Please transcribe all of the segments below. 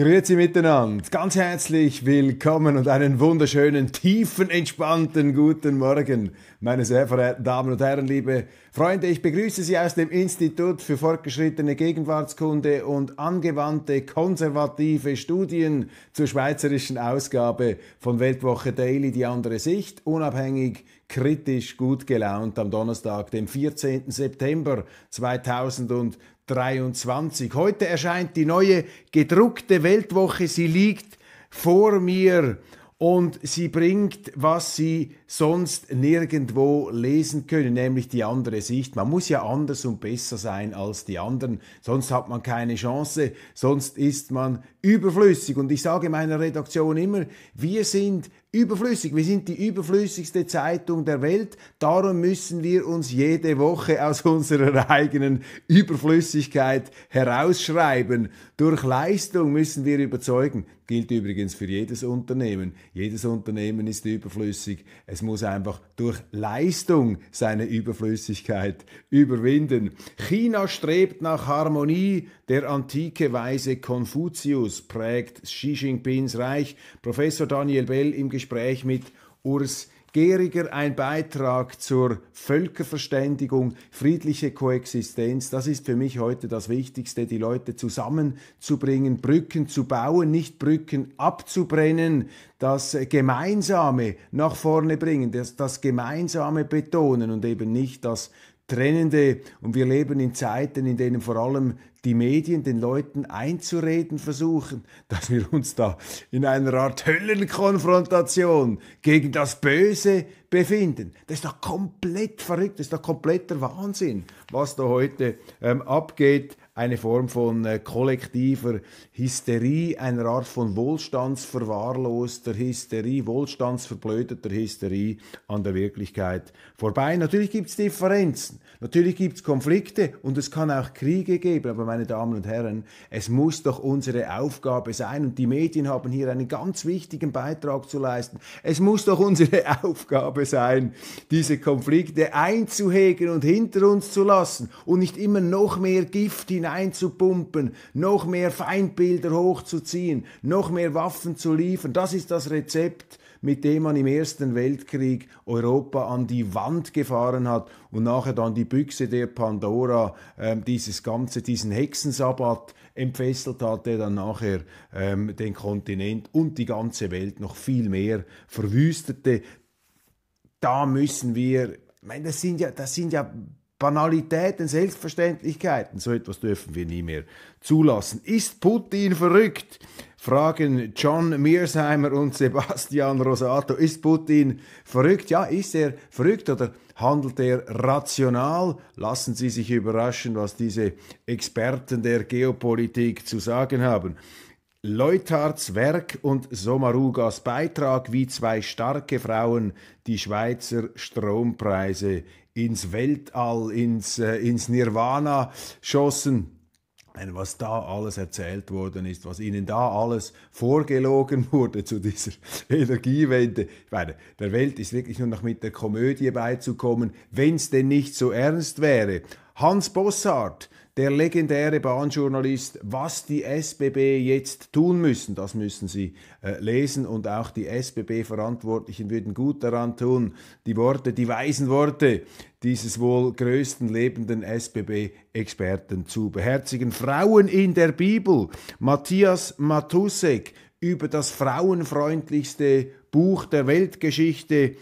Grüezi miteinander, ganz herzlich willkommen und einen wunderschönen, tiefen, entspannten guten Morgen, meine sehr verehrten Damen und Herren, liebe Freunde. Ich begrüße Sie aus dem Institut für fortgeschrittene Gegenwartskunde und angewandte konservative Studien zur schweizerischen Ausgabe von Weltwoche Daily, die andere Sicht, unabhängig, kritisch, gut gelaunt am Donnerstag, dem 14. September 2020. 23. Heute erscheint die neue gedruckte Weltwoche. Sie liegt vor mir und sie bringt, was Sie sonst nirgendwo lesen können, nämlich die andere Sicht. Man muss ja anders und besser sein als die anderen, sonst hat man keine Chance, sonst ist man überflüssig. Und ich sage meiner Redaktion immer, wir sind überflüssig. Wir sind die überflüssigste Zeitung der Welt. Darum müssen wir uns jede Woche aus unserer eigenen Überflüssigkeit herausschreiben. Durch Leistung müssen wir überzeugen. Gilt übrigens für jedes Unternehmen. Jedes Unternehmen ist überflüssig. Es muss einfach durch Leistung seine Überflüssigkeit überwinden. China strebt nach Harmonie, der antike Weise Konfuzius prägt Xi Jinpings Reich. Professor Daniel Bell im Gespräch mit Urs Geriger, ein Beitrag zur Völkerverständigung, friedliche Koexistenz. Das ist für mich heute das Wichtigste, die Leute zusammenzubringen, Brücken zu bauen, nicht Brücken abzubrennen, das Gemeinsame nach vorne bringen, das, das Gemeinsame betonen und eben nicht das trennende. Und wir leben in Zeiten, in denen vor allem die Medien den Leuten einzureden versuchen, dass wir uns da in einer Art Höllenkonfrontation gegen das Böse befinden. Das ist doch komplett verrückt, das ist doch kompletter Wahnsinn, was da heute ähm, abgeht eine Form von äh, kollektiver Hysterie, einer Art von wohlstandsverwahrloster Hysterie, wohlstandsverblödeter Hysterie an der Wirklichkeit vorbei. Natürlich gibt es Differenzen, natürlich gibt es Konflikte und es kann auch Kriege geben, aber meine Damen und Herren, es muss doch unsere Aufgabe sein und die Medien haben hier einen ganz wichtigen Beitrag zu leisten. Es muss doch unsere Aufgabe sein, diese Konflikte einzuhegen und hinter uns zu lassen und nicht immer noch mehr Gift hinein hineinzupumpen, noch mehr Feindbilder hochzuziehen, noch mehr Waffen zu liefern. Das ist das Rezept, mit dem man im Ersten Weltkrieg Europa an die Wand gefahren hat und nachher dann die Büchse der Pandora, äh, dieses ganze, diesen Hexensabbat entfesselt hat, der dann nachher ähm, den Kontinent und die ganze Welt noch viel mehr verwüstete. Da müssen wir, ich meine, das sind ja, das sind ja Banalitäten, Selbstverständlichkeiten, so etwas dürfen wir nie mehr zulassen. Ist Putin verrückt? Fragen John Mearsheimer und Sebastian Rosato. Ist Putin verrückt? Ja, ist er verrückt oder handelt er rational? Lassen Sie sich überraschen, was diese Experten der Geopolitik zu sagen haben. Leutards Werk und Somarugas Beitrag wie zwei starke Frauen die Schweizer Strompreise ins Weltall, ins, äh, ins Nirvana schossen. Und was da alles erzählt worden ist, was ihnen da alles vorgelogen wurde zu dieser Energiewende. Ich meine, der Welt ist wirklich nur noch mit der Komödie beizukommen, wenn es denn nicht so ernst wäre. Hans Bossart, der legendäre Bahnjournalist, was die SBB jetzt tun müssen, das müssen Sie äh, lesen und auch die SBB-Verantwortlichen würden gut daran tun, die Worte, die weisen Worte dieses wohl größten lebenden SBB-Experten zu beherzigen. Frauen in der Bibel, Matthias Matusek über das frauenfreundlichste Buch der Weltgeschichte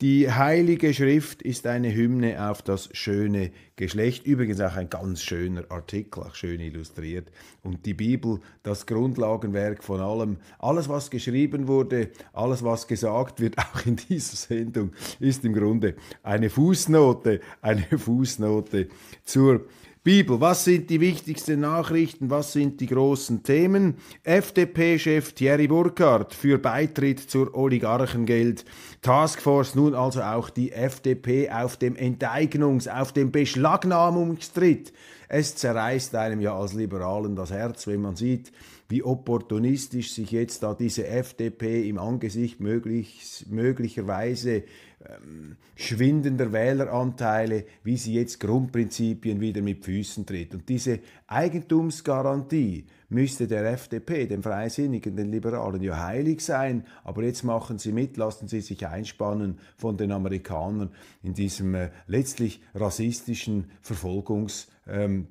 die Heilige Schrift ist eine Hymne auf das schöne Geschlecht. Übrigens auch ein ganz schöner Artikel, auch schön illustriert. Und die Bibel, das Grundlagenwerk von allem. Alles, was geschrieben wurde, alles, was gesagt wird, auch in dieser Sendung, ist im Grunde eine Fußnote, eine Fußnote zur Bibel, was sind die wichtigsten Nachrichten, was sind die großen Themen? FDP-Chef Thierry Burkhardt für Beitritt zur Oligarchengeld. Taskforce nun also auch die FDP auf dem Enteignungs-, auf dem Beschlagnahmungstritt. Es zerreißt einem ja als Liberalen das Herz, wenn man sieht, wie opportunistisch sich jetzt da diese FDP im Angesicht möglich, möglicherweise ähm, schwindender Wähleranteile, wie sie jetzt Grundprinzipien wieder mit Füßen tritt. Und diese Eigentumsgarantie müsste der FDP, den Freisinnigen, den Liberalen ja heilig sein, aber jetzt machen sie mit, lassen sie sich einspannen von den Amerikanern in diesem äh, letztlich rassistischen Verfolgungs- ähm,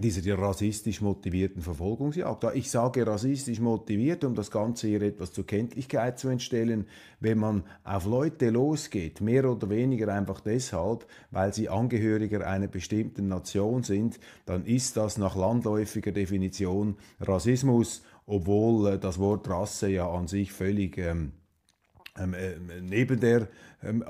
dieser rassistisch motivierten Verfolgungsjagd. Ich sage rassistisch motiviert, um das Ganze hier etwas zur Kenntlichkeit zu entstellen, wenn man auf Leute losgeht, mehr oder weniger einfach deshalb, weil sie Angehöriger einer bestimmten Nation sind, dann ist das nach landläufiger Definition Rassismus, obwohl äh, das Wort Rasse ja an sich völlig... Ähm, ähm, äh, neben, der, ähm,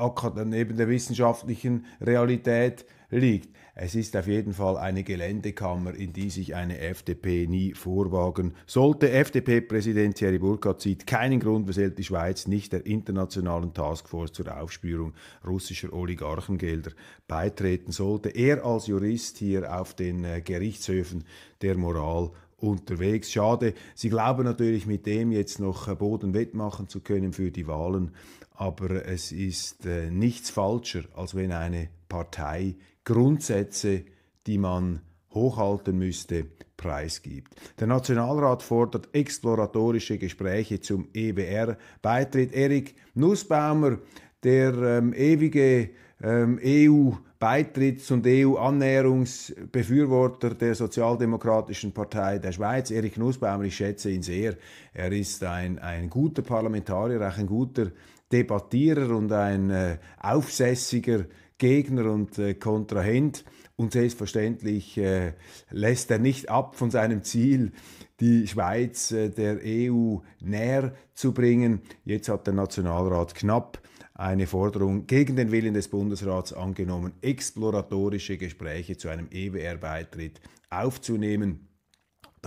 neben der wissenschaftlichen Realität liegt. Es ist auf jeden Fall eine Geländekammer, in die sich eine FDP nie vorwagen sollte. FDP-Präsident Thierry Burkhardt sieht keinen Grund, weshalb die Schweiz nicht der internationalen Taskforce zur Aufspürung russischer Oligarchengelder beitreten sollte. Er als Jurist hier auf den äh, Gerichtshöfen der Moral unterwegs. Schade, sie glauben natürlich mit dem jetzt noch äh, Boden wettmachen zu können für die Wahlen, aber es ist äh, nichts falscher, als wenn eine Partei Grundsätze, die man hochhalten müsste, preisgibt. Der Nationalrat fordert exploratorische Gespräche zum EBR-Beitritt. Erik Nussbaumer, der ähm, ewige ähm, EU-Beitritts- und EU-Annäherungsbefürworter der Sozialdemokratischen Partei der Schweiz, Erik Nussbaumer, ich schätze ihn sehr. Er ist ein, ein guter Parlamentarier, auch ein guter Debattierer und ein äh, aufsässiger Gegner und äh, Kontrahent. Und selbstverständlich äh, lässt er nicht ab von seinem Ziel, die Schweiz äh, der EU näher zu bringen. Jetzt hat der Nationalrat knapp eine Forderung gegen den Willen des Bundesrats angenommen, exploratorische Gespräche zu einem EWR-Beitritt aufzunehmen.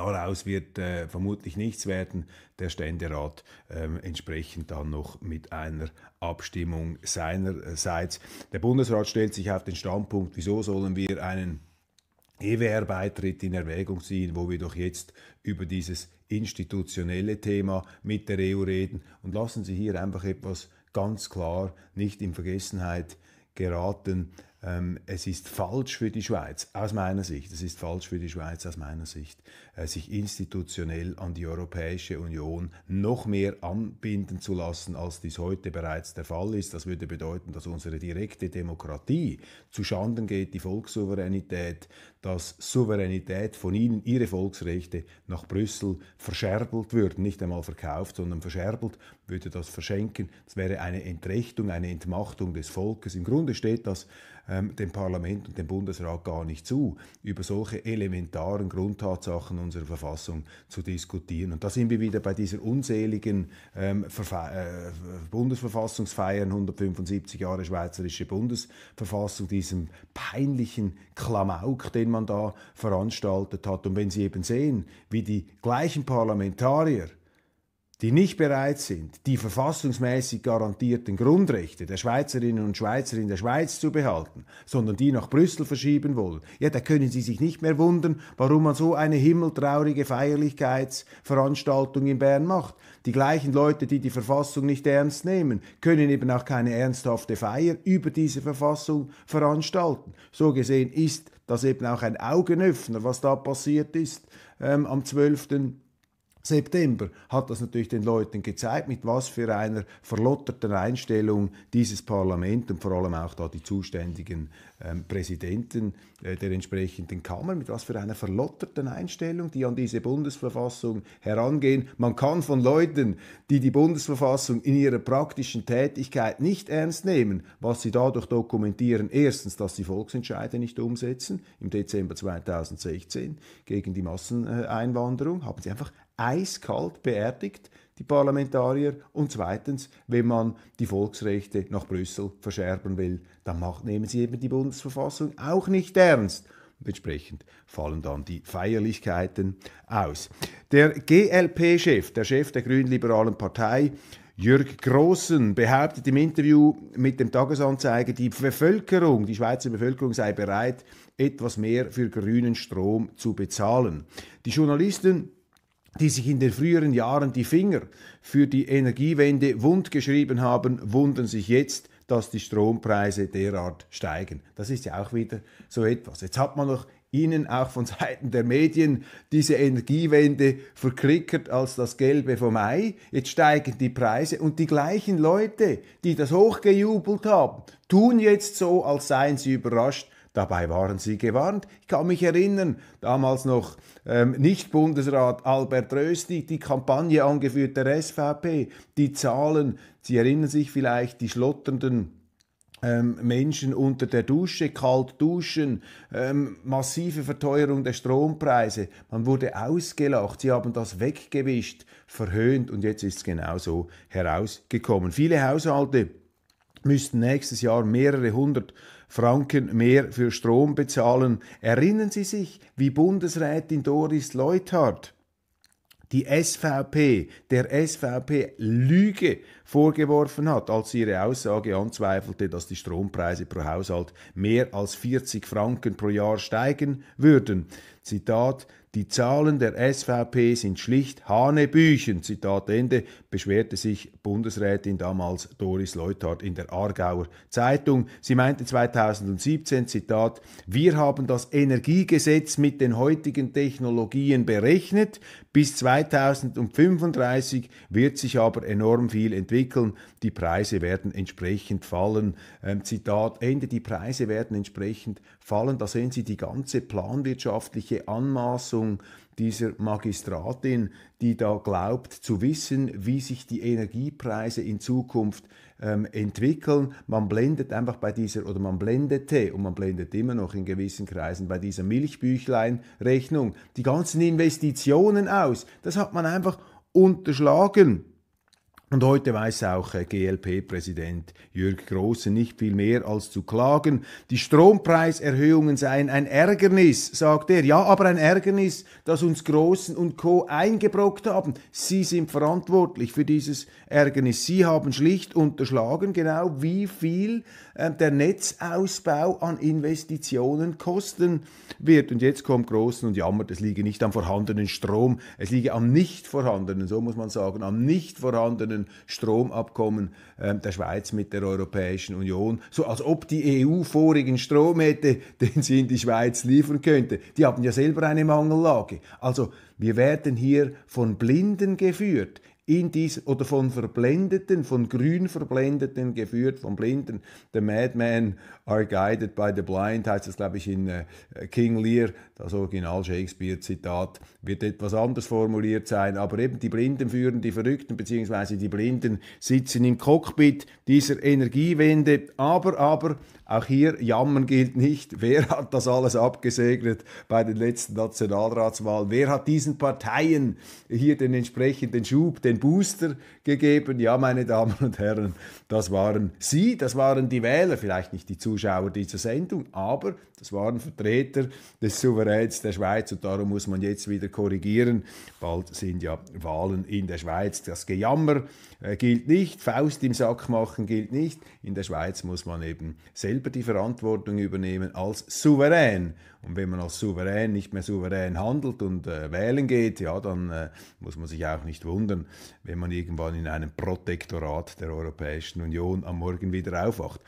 Daraus wird äh, vermutlich nichts werden. Der Ständerat äh, entsprechend dann noch mit einer Abstimmung seinerseits. Der Bundesrat stellt sich auf den Standpunkt, wieso sollen wir einen EWR-Beitritt in Erwägung ziehen, wo wir doch jetzt über dieses institutionelle Thema mit der EU reden. Und lassen Sie hier einfach etwas ganz klar nicht in Vergessenheit geraten ähm, es ist falsch für die Schweiz, aus meiner Sicht, es ist falsch für die Schweiz aus meiner Sicht, äh, sich institutionell an die Europäische Union noch mehr anbinden zu lassen, als dies heute bereits der Fall ist. Das würde bedeuten, dass unsere direkte Demokratie zu Schanden geht, die Volkssouveränität, dass Souveränität von ihnen, ihre Volksrechte nach Brüssel verscherbelt würden, nicht einmal verkauft, sondern verscherbelt, würde das verschenken. Das wäre eine Entrechtung, eine Entmachtung des Volkes. Im Grunde steht das ähm, dem Parlament und dem Bundesrat gar nicht zu, über solche elementaren Grundtatsachen unserer Verfassung zu diskutieren. Und da sind wir wieder bei dieser unseligen ähm, äh, Bundesverfassungsfeiern 175 Jahre Schweizerische Bundesverfassung, diesem peinlichen Klamauk, den man da veranstaltet hat. Und wenn Sie eben sehen, wie die gleichen Parlamentarier die nicht bereit sind, die verfassungsmäßig garantierten Grundrechte der Schweizerinnen und Schweizer in der Schweiz zu behalten, sondern die nach Brüssel verschieben wollen, ja, da können Sie sich nicht mehr wundern, warum man so eine himmeltraurige Feierlichkeitsveranstaltung in Bern macht. Die gleichen Leute, die die Verfassung nicht ernst nehmen, können eben auch keine ernsthafte Feier über diese Verfassung veranstalten. So gesehen ist das eben auch ein Augenöffner, was da passiert ist ähm, am 12. September hat das natürlich den Leuten gezeigt, mit was für einer verlotterten Einstellung dieses Parlament und vor allem auch da die zuständigen ähm, Präsidenten äh, der entsprechenden Kammern, mit was für einer verlotterten Einstellung, die an diese Bundesverfassung herangehen. Man kann von Leuten, die die Bundesverfassung in ihrer praktischen Tätigkeit nicht ernst nehmen, was sie dadurch dokumentieren, erstens, dass sie Volksentscheide nicht umsetzen im Dezember 2016 gegen die Masseneinwanderung, haben sie einfach eiskalt beerdigt, die Parlamentarier. Und zweitens, wenn man die Volksrechte nach Brüssel verscherben will, dann macht, nehmen sie eben die Bundesverfassung auch nicht ernst. Und entsprechend fallen dann die Feierlichkeiten aus. Der GLP-Chef, der Chef der grünliberalen Partei, Jürg Grossen behauptet im Interview mit dem Tagesanzeiger, die Bevölkerung, die Schweizer Bevölkerung sei bereit, etwas mehr für grünen Strom zu bezahlen. Die Journalisten die sich in den früheren Jahren die Finger für die Energiewende wund geschrieben haben, wundern sich jetzt, dass die Strompreise derart steigen. Das ist ja auch wieder so etwas. Jetzt hat man noch Ihnen auch von Seiten der Medien diese Energiewende verklickert als das Gelbe vom Ei. Jetzt steigen die Preise und die gleichen Leute, die das hochgejubelt haben, tun jetzt so, als seien sie überrascht, Dabei waren sie gewarnt. Ich kann mich erinnern, damals noch ähm, Nicht-Bundesrat Albert Rösti, die Kampagne angeführt der SVP, die Zahlen, Sie erinnern sich vielleicht, die schlotternden ähm, Menschen unter der Dusche, kalt duschen, ähm, massive Verteuerung der Strompreise. Man wurde ausgelacht, sie haben das weggewischt, verhöhnt und jetzt ist es genau so herausgekommen. Viele Haushalte müssten nächstes Jahr mehrere hundert Franken mehr für Strom bezahlen. Erinnern Sie sich, wie Bundesrätin Doris Leuthard die SVP, der SVP Lüge vorgeworfen hat, als sie ihre Aussage anzweifelte, dass die Strompreise pro Haushalt mehr als 40 Franken pro Jahr steigen würden. Zitat die Zahlen der SVP sind schlicht Hanebüchen, Zitat Ende, beschwerte sich Bundesrätin damals Doris Leuthard in der Aargauer Zeitung. Sie meinte 2017, Zitat, wir haben das Energiegesetz mit den heutigen Technologien berechnet, bis 2035 wird sich aber enorm viel entwickeln entwickeln, die Preise werden entsprechend fallen. Ähm, Zitat Ende, die Preise werden entsprechend fallen. Da sehen Sie die ganze planwirtschaftliche Anmaßung dieser Magistratin, die da glaubt zu wissen, wie sich die Energiepreise in Zukunft ähm, entwickeln. Man blendet einfach bei dieser, oder man blendete, und man blendet immer noch in gewissen Kreisen bei dieser Milchbüchleinrechnung, die ganzen Investitionen aus. Das hat man einfach unterschlagen. Und heute weiß auch äh, GLP-Präsident Jürg Große nicht viel mehr als zu klagen. Die Strompreiserhöhungen seien ein Ärgernis, sagt er. Ja, aber ein Ärgernis, das uns Großen und Co. eingebrockt haben. Sie sind verantwortlich für dieses Ärgernis. Sie haben schlicht unterschlagen, genau wie viel äh, der Netzausbau an Investitionen kosten wird. Und jetzt kommt Großen und jammert, es liege nicht am vorhandenen Strom, es liege am nicht vorhandenen, so muss man sagen, am nicht vorhandenen Millionen Stromabkommen ähm, der Schweiz mit der Europäischen Union. So als ob die EU vorigen Strom hätte, den sie in die Schweiz liefern könnte. Die haben ja selber eine Mangellage. Also wir werden hier von Blinden geführt in dies oder von Verblendeten, von grün Verblendeten geführt, von Blinden. The Madmen are guided by the blind heißt das, glaube ich, in äh, King Lear. Das Original Shakespeare-Zitat wird etwas anders formuliert sein, aber eben die Blinden führen die Verrückten, beziehungsweise die Blinden sitzen im Cockpit dieser Energiewende. Aber, aber, auch hier jammern gilt nicht. Wer hat das alles abgesegnet bei den letzten Nationalratswahlen? Wer hat diesen Parteien hier den entsprechenden Schub, den den Booster gegeben. Ja, meine Damen und Herren, das waren Sie, das waren die Wähler, vielleicht nicht die Zuschauer dieser Sendung, aber das waren Vertreter des Souveräns der Schweiz und darum muss man jetzt wieder korrigieren. Bald sind ja Wahlen in der Schweiz. Das Gejammer äh, gilt nicht, Faust im Sack machen gilt nicht. In der Schweiz muss man eben selber die Verantwortung übernehmen als Souverän und wenn man als Souverän nicht mehr souverän handelt und äh, wählen geht, ja, dann äh, muss man sich auch nicht wundern, wenn man irgendwann in einem Protektorat der Europäischen Union am Morgen wieder aufwacht.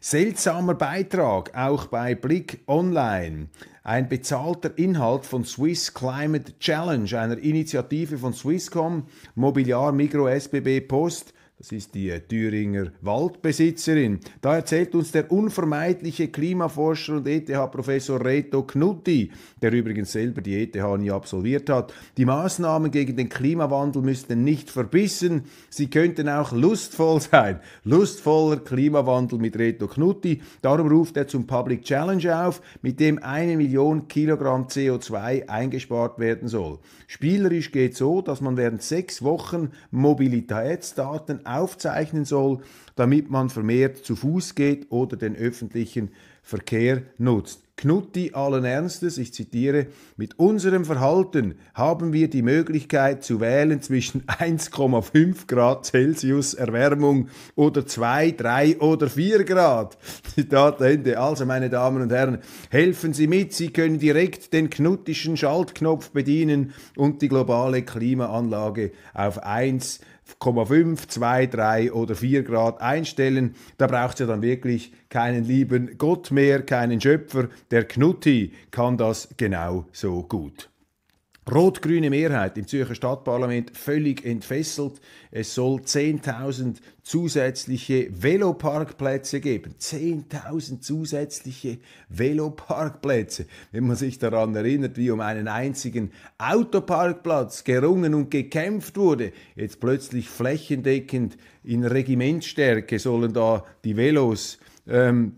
Seltsamer Beitrag, auch bei Blick Online. Ein bezahlter Inhalt von Swiss Climate Challenge, einer Initiative von Swisscom, Mobiliar, Migro, SBB, Post das ist die äh, Thüringer Waldbesitzerin. Da erzählt uns der unvermeidliche Klimaforscher und ETH-Professor Reto Knutti, der übrigens selber die ETH nie absolviert hat, die Maßnahmen gegen den Klimawandel müssten nicht verbissen, sie könnten auch lustvoll sein. Lustvoller Klimawandel mit Reto Knutti. Darum ruft er zum Public Challenge auf, mit dem eine Million Kilogramm CO2 eingespart werden soll. Spielerisch geht so, dass man während sechs Wochen Mobilitätsdaten aufzeichnen soll, damit man vermehrt zu Fuß geht oder den öffentlichen Verkehr nutzt. Knutti allen Ernstes, ich zitiere, mit unserem Verhalten haben wir die Möglichkeit zu wählen zwischen 1,5 Grad Celsius Erwärmung oder 2, 3 oder 4 Grad. Zitat Ende. Also, meine Damen und Herren, helfen Sie mit, Sie können direkt den knuttischen Schaltknopf bedienen und die globale Klimaanlage auf 1 0,5, 2, 3 oder 4 Grad einstellen. Da braucht ihr ja dann wirklich keinen lieben Gott mehr, keinen Schöpfer. Der Knutti kann das genau so gut rot-grüne Mehrheit im Zürcher Stadtparlament völlig entfesselt. Es soll 10.000 zusätzliche Veloparkplätze geben. 10.000 zusätzliche Veloparkplätze. Wenn man sich daran erinnert, wie um einen einzigen Autoparkplatz gerungen und gekämpft wurde, jetzt plötzlich flächendeckend in Regimentsstärke sollen da die Velos ähm,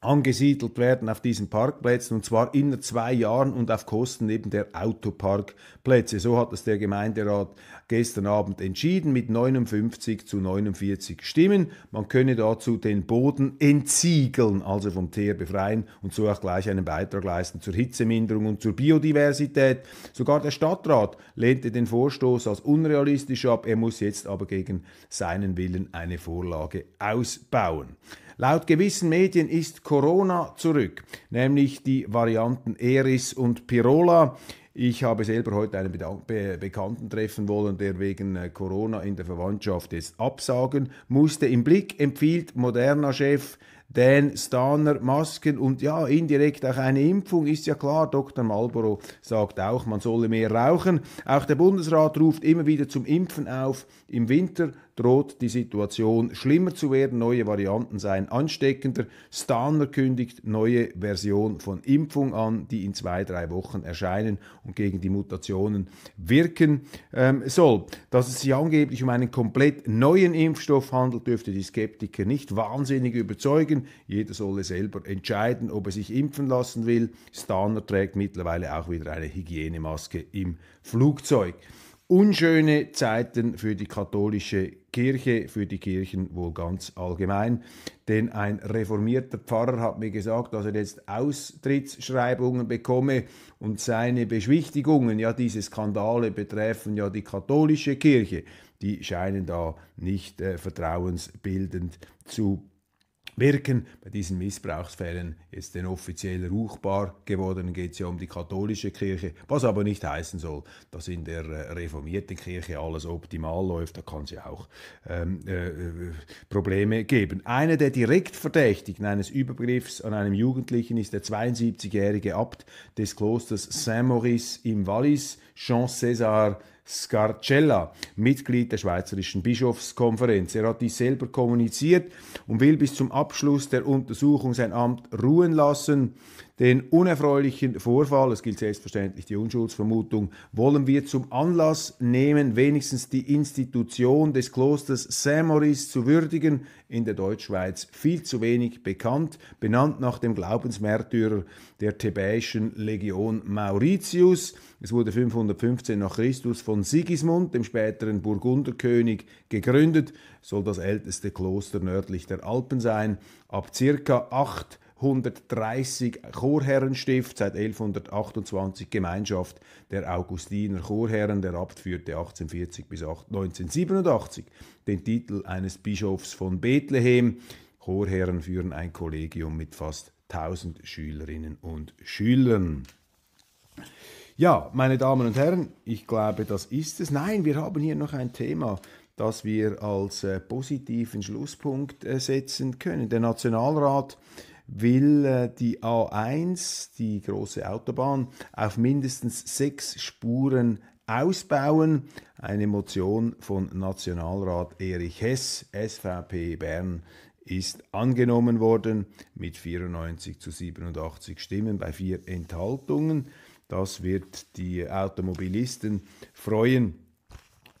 angesiedelt werden auf diesen Parkplätzen und zwar innerhalb zwei Jahren und auf Kosten eben der Autoparkplätze. So hat es der Gemeinderat gestern Abend entschieden mit 59 zu 49 Stimmen. Man könne dazu den Boden entsiegeln, also vom Teer befreien und so auch gleich einen Beitrag leisten zur Hitzeminderung und zur Biodiversität. Sogar der Stadtrat lehnte den Vorstoß als unrealistisch ab. Er muss jetzt aber gegen seinen Willen eine Vorlage ausbauen. Laut gewissen Medien ist Corona zurück, nämlich die Varianten Eris und Pirola. Ich habe selber heute einen Be Bekannten treffen wollen, der wegen äh, Corona in der Verwandtschaft es absagen musste. Im Blick empfiehlt Moderna-Chef Dan Staner Masken und ja, indirekt auch eine Impfung ist ja klar. Dr. Marlboro sagt auch, man solle mehr rauchen. Auch der Bundesrat ruft immer wieder zum Impfen auf. Im Winter droht die Situation schlimmer zu werden, neue Varianten seien ansteckender. Stahner kündigt neue Version von Impfung an, die in zwei, drei Wochen erscheinen und gegen die Mutationen wirken ähm, soll. Dass es sich angeblich um einen komplett neuen Impfstoff handelt, dürfte die Skeptiker nicht wahnsinnig überzeugen. Jeder solle selber entscheiden, ob er sich impfen lassen will. Stahner trägt mittlerweile auch wieder eine Hygienemaske im Flugzeug. Unschöne Zeiten für die katholische Kirche, für die Kirchen wohl ganz allgemein. Denn ein reformierter Pfarrer hat mir gesagt, dass er jetzt Austrittsschreibungen bekomme und seine Beschwichtigungen, ja, diese Skandale betreffen ja die katholische Kirche, die scheinen da nicht äh, vertrauensbildend zu wirken. Bei diesen Missbrauchsfällen ist denn offiziell ruchbar geworden, geht es ja um die katholische Kirche, was aber nicht heißen soll, dass in der äh, reformierten Kirche alles optimal läuft, da kann es ja auch ähm, äh, äh, Probleme geben. Einer der direkt Verdächtigen eines Übergriffs an einem Jugendlichen ist der 72-jährige Abt des Klosters Saint-Maurice im Wallis, Jean César Scarcella, Mitglied der Schweizerischen Bischofskonferenz. Er hat dies selber kommuniziert und will bis zum Abschluss der Untersuchung sein Amt ruhen lassen. Den unerfreulichen Vorfall, es gilt selbstverständlich die Unschuldsvermutung, wollen wir zum Anlass nehmen, wenigstens die Institution des Klosters Saint-Maurice zu würdigen, in der Deutschschweiz viel zu wenig bekannt, benannt nach dem Glaubensmärtyrer der thebäischen Legion Mauritius. Es wurde 515 nach Christus von Sigismund, dem späteren Burgunderkönig, gegründet, soll das älteste Kloster nördlich der Alpen sein. Ab circa 8 130 Chorherrenstift, seit 1128 Gemeinschaft der Augustiner Chorherren. Der Abt führte 1840 bis 1987 den Titel eines Bischofs von Bethlehem. Chorherren führen ein Kollegium mit fast 1000 Schülerinnen und Schülern. Ja, meine Damen und Herren, ich glaube, das ist es. Nein, wir haben hier noch ein Thema, das wir als äh, positiven Schlusspunkt äh, setzen können. Der Nationalrat will äh, die A1, die große Autobahn, auf mindestens sechs Spuren ausbauen. Eine Motion von Nationalrat Erich Hess, SVP Bern, ist angenommen worden mit 94 zu 87 Stimmen bei vier Enthaltungen. Das wird die Automobilisten freuen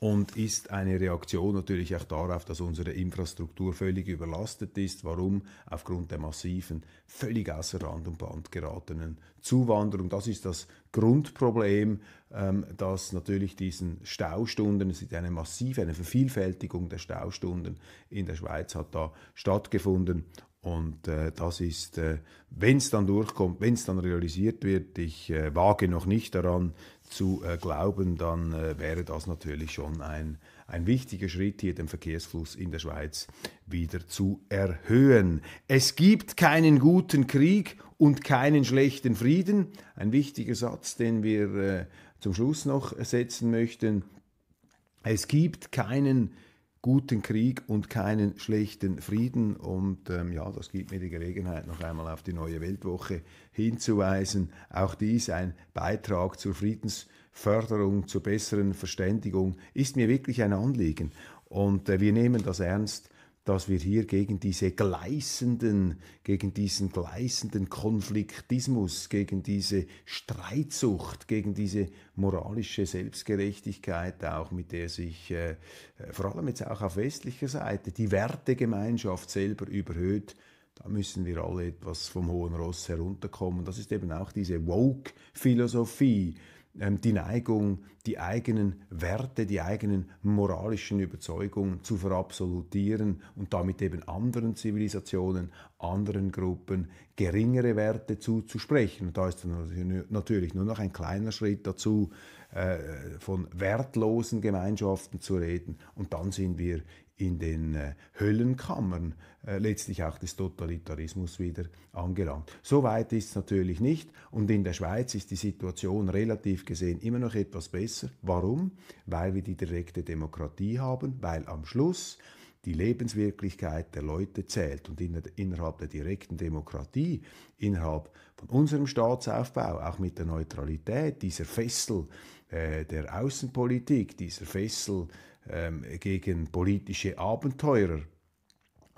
und ist eine Reaktion natürlich auch darauf, dass unsere Infrastruktur völlig überlastet ist. Warum? Aufgrund der massiven, völlig außer Rand und Band geratenen Zuwanderung. Das ist das Grundproblem, ähm, dass natürlich diesen Staustunden, es ist eine massive, eine Vervielfältigung der Staustunden in der Schweiz hat da stattgefunden. Und äh, das ist, äh, wenn es dann durchkommt, wenn es dann realisiert wird, ich äh, wage noch nicht daran, zu äh, glauben, dann äh, wäre das natürlich schon ein, ein wichtiger Schritt, hier den Verkehrsfluss in der Schweiz wieder zu erhöhen. Es gibt keinen guten Krieg und keinen schlechten Frieden. Ein wichtiger Satz, den wir äh, zum Schluss noch setzen möchten. Es gibt keinen guten Krieg und keinen schlechten Frieden. Und ähm, ja, das gibt mir die Gelegenheit, noch einmal auf die neue Weltwoche hinzuweisen. Auch dies ein Beitrag zur Friedensförderung, zur besseren Verständigung, ist mir wirklich ein Anliegen. Und äh, wir nehmen das ernst dass wir hier gegen diese gleißenden, gegen diesen gleißenden Konfliktismus, gegen diese Streitsucht, gegen diese moralische Selbstgerechtigkeit, auch mit der sich äh, vor allem jetzt auch auf westlicher Seite die Wertegemeinschaft selber überhöht, da müssen wir alle etwas vom hohen Ross herunterkommen. Das ist eben auch diese Woke-Philosophie, ähm, die Neigung, die eigenen Werte, die eigenen moralischen Überzeugungen zu verabsolutieren und damit eben anderen Zivilisationen, anderen Gruppen geringere Werte zuzusprechen. Und da ist natürlich nur noch ein kleiner Schritt dazu, äh, von wertlosen Gemeinschaften zu reden. Und dann sind wir in den äh, Höllenkammern äh, letztlich auch des Totalitarismus wieder angelangt. So weit ist es natürlich nicht und in der Schweiz ist die Situation relativ gesehen immer noch etwas besser. Warum? Weil wir die direkte Demokratie haben, weil am Schluss die Lebenswirklichkeit der Leute zählt und in, innerhalb der direkten Demokratie, innerhalb von unserem Staatsaufbau, auch mit der Neutralität, dieser Fessel äh, der Außenpolitik, dieser Fessel ähm, gegen politische Abenteurer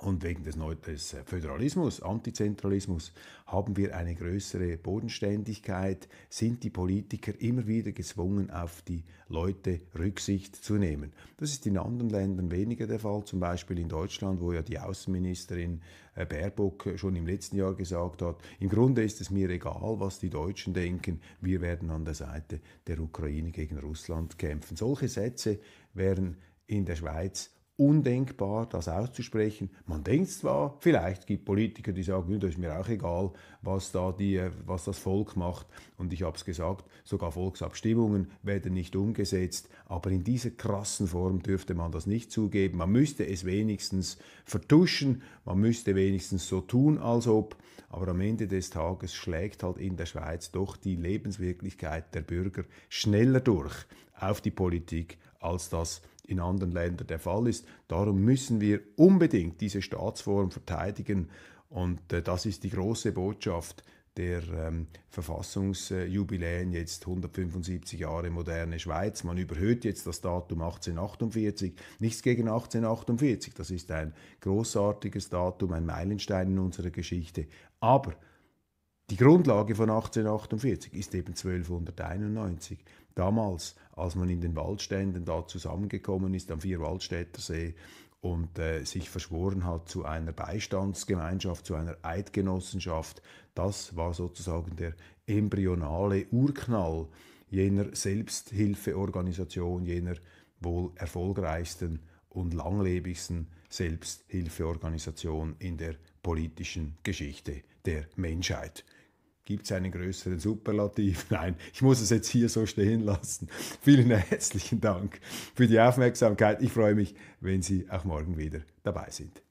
und wegen des, Neu des Föderalismus, Antizentralismus, haben wir eine größere Bodenständigkeit, sind die Politiker immer wieder gezwungen, auf die Leute Rücksicht zu nehmen. Das ist in anderen Ländern weniger der Fall, zum Beispiel in Deutschland, wo ja die Außenministerin äh, Baerbock äh, schon im letzten Jahr gesagt hat, im Grunde ist es mir egal, was die Deutschen denken, wir werden an der Seite der Ukraine gegen Russland kämpfen. Solche Sätze wären in der Schweiz undenkbar, das auszusprechen. Man denkt zwar, vielleicht gibt Politiker, die sagen, das ist mir auch egal, was, da die, was das Volk macht. Und ich habe es gesagt, sogar Volksabstimmungen werden nicht umgesetzt. Aber in dieser krassen Form dürfte man das nicht zugeben. Man müsste es wenigstens vertuschen, man müsste wenigstens so tun, als ob. Aber am Ende des Tages schlägt halt in der Schweiz doch die Lebenswirklichkeit der Bürger schneller durch auf die Politik, als das in anderen Ländern der Fall ist. Darum müssen wir unbedingt diese Staatsform verteidigen und äh, das ist die große Botschaft der ähm, Verfassungsjubiläen, jetzt 175 Jahre moderne Schweiz. Man überhöht jetzt das Datum 1848. Nichts gegen 1848, das ist ein großartiges Datum, ein Meilenstein in unserer Geschichte. Aber die Grundlage von 1848 ist eben 1291 damals, als man in den Waldständen da zusammengekommen ist, am Vierwaldstättersee, und äh, sich verschworen hat zu einer Beistandsgemeinschaft, zu einer Eidgenossenschaft. Das war sozusagen der embryonale Urknall jener Selbsthilfeorganisation, jener wohl erfolgreichsten und langlebigsten Selbsthilfeorganisation in der politischen Geschichte der Menschheit. Gibt es einen größeren Superlativ? Nein, ich muss es jetzt hier so stehen lassen. Vielen herzlichen Dank für die Aufmerksamkeit. Ich freue mich, wenn Sie auch morgen wieder dabei sind.